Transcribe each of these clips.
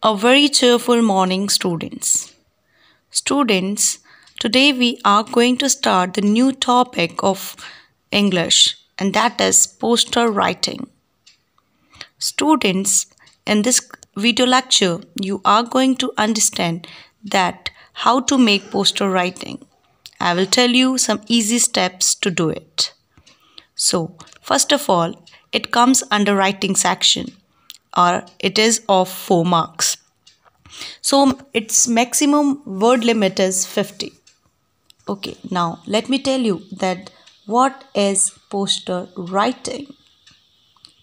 A very cheerful morning, students. Students, today we are going to start the new topic of English and that is poster writing. Students, in this video lecture, you are going to understand that how to make poster writing. I will tell you some easy steps to do it. So, first of all, it comes under writing section are it is of 4 marks so its maximum word limit is 50 okay now let me tell you that what is poster writing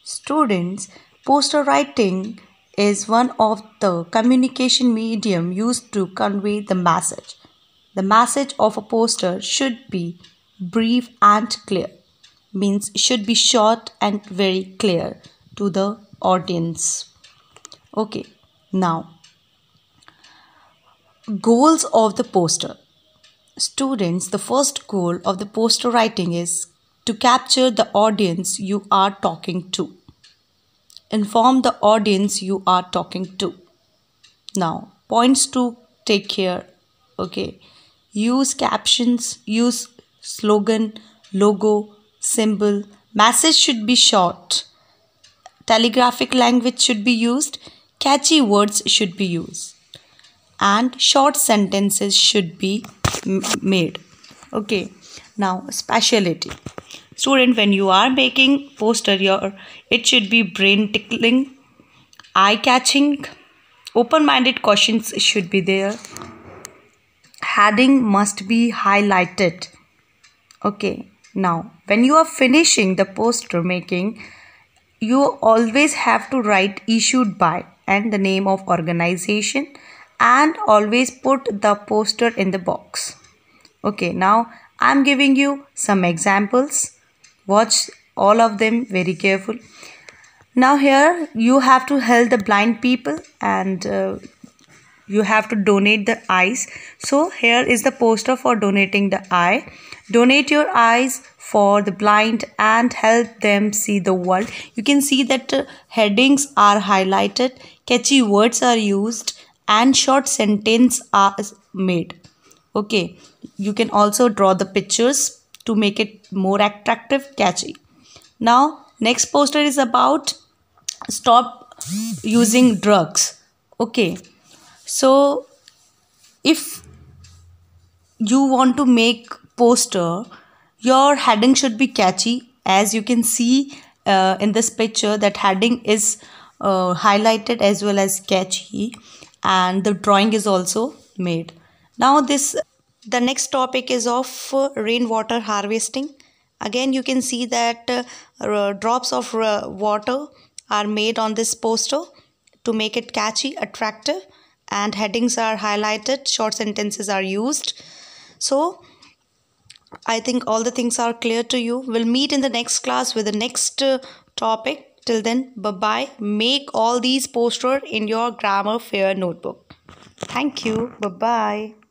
students poster writing is one of the communication medium used to convey the message the message of a poster should be brief and clear means should be short and very clear to the audience okay now goals of the poster students the first goal of the poster writing is to capture the audience you are talking to inform the audience you are talking to now points to take care okay use captions use slogan logo symbol message should be short Telegraphic language should be used. Catchy words should be used. And short sentences should be made. Okay. Now, specialty. Student, when you are making poster, your, it should be brain tickling, eye catching, open-minded questions should be there. Heading must be highlighted. Okay. Now, when you are finishing the poster making, you always have to write issued by and the name of organization and always put the poster in the box okay now i'm giving you some examples watch all of them very careful now here you have to help the blind people and uh, you have to donate the eyes so here is the poster for donating the eye donate your eyes for the blind and help them see the world you can see that uh, headings are highlighted catchy words are used and short sentence are made okay you can also draw the pictures to make it more attractive catchy now next poster is about stop using drugs okay so if you want to make poster your heading should be catchy as you can see uh, in this picture that heading is uh, highlighted as well as catchy and the drawing is also made now this the next topic is of uh, rainwater harvesting again you can see that uh, drops of water are made on this poster to make it catchy attractive and headings are highlighted short sentences are used so i think all the things are clear to you we'll meet in the next class with the next uh, topic till then bye bye make all these poster in your grammar fair notebook thank you bye bye